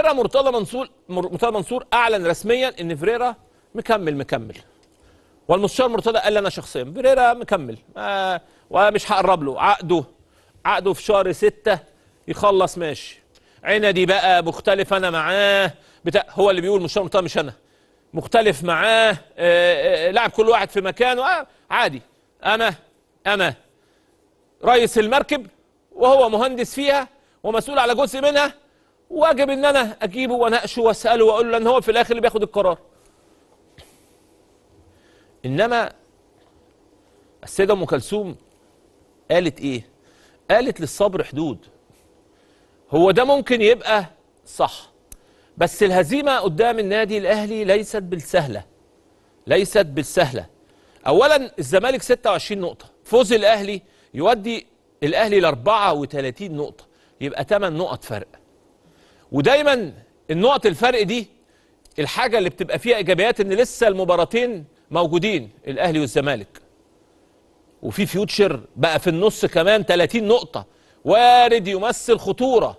فريرا مرتضى منصور مرتضى منصور اعلن رسميا ان فريرا مكمل مكمل والمستشار مرتضى قال انا شخصيا فريرا مكمل آه، ومش هقرب له عقده عقده في شهر ستة يخلص ماشي عندي بقى مختلف انا معاه بتاع هو اللي بيقول مستشار مرتضى مش انا مختلف معاه آه، آه، لاعب كل واحد في مكانه آه عادي انا انا رئيس المركب وهو مهندس فيها ومسؤول على جزء منها واجب ان انا اجيبه واناقشه واساله واقول له ان هو في الاخر اللي بياخد القرار انما السيده ام كلثوم قالت ايه قالت للصبر حدود هو ده ممكن يبقى صح بس الهزيمه قدام النادي الاهلي ليست بالسهله ليست بالسهله اولا الزمالك 26 نقطه فوز الاهلي يودي الاهلي ل 34 نقطه يبقى 8 نقط فرق ودايما النقط الفرق دي الحاجة اللي بتبقى فيها إيجابيات إن لسه المباراتين موجودين الأهلي والزمالك وفي فيوتشر بقى في النص كمان 30 نقطة وارد يمثل خطورة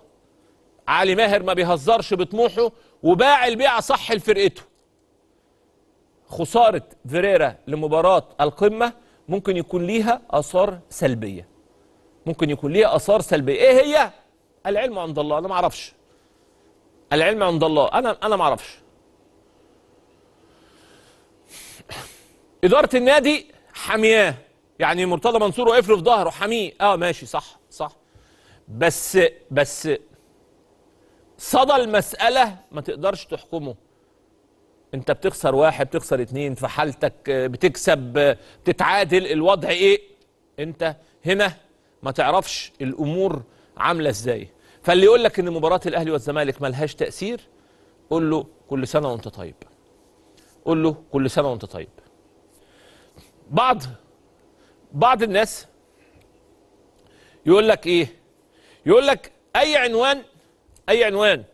علي ماهر ما بيهزرش بطموحه وباع البيعة صح لفرقته خسارة فيريرا لمباراة القمة ممكن يكون ليها آثار سلبية ممكن يكون ليها آثار سلبية إيه هي؟ العلم عند الله أنا ما اعرفش العلم عند الله انا انا ما اعرفش اداره النادي حامياه يعني مرتضى منصور واقف له في ظهره حاميه اه ماشي صح صح بس بس صدى المساله ما تقدرش تحكمه انت بتخسر واحد بتخسر اتنين في حالتك بتكسب بتتعادل الوضع ايه انت هنا ما تعرفش الامور عامله ازاي فاللي يقول لك ان مباراه الاهلي والزمالك ملهاش تاثير قول له كل سنه وانت طيب قول له كل سنه وانت طيب بعض بعض الناس يقول لك ايه يقول لك اي عنوان اي عنوان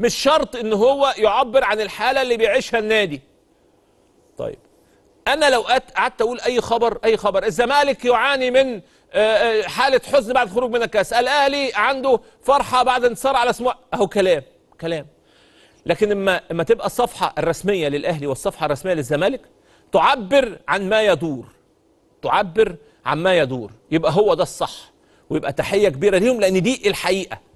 مش شرط ان هو يعبر عن الحاله اللي بيعيشها النادي طيب انا لو قعدت اقول اي خبر اي خبر الزمالك يعاني من آه، آه، حاله حزن بعد الخروج من الكاس الاهلي عنده فرحه بعد انتصار على اسمه اهو كلام كلام لكن اما اما تبقى الصفحه الرسميه للاهلي والصفحه الرسميه للزمالك تعبر عن ما يدور تعبر عن ما يدور يبقى هو ده الصح ويبقى تحيه كبيره ليهم لان دي الحقيقه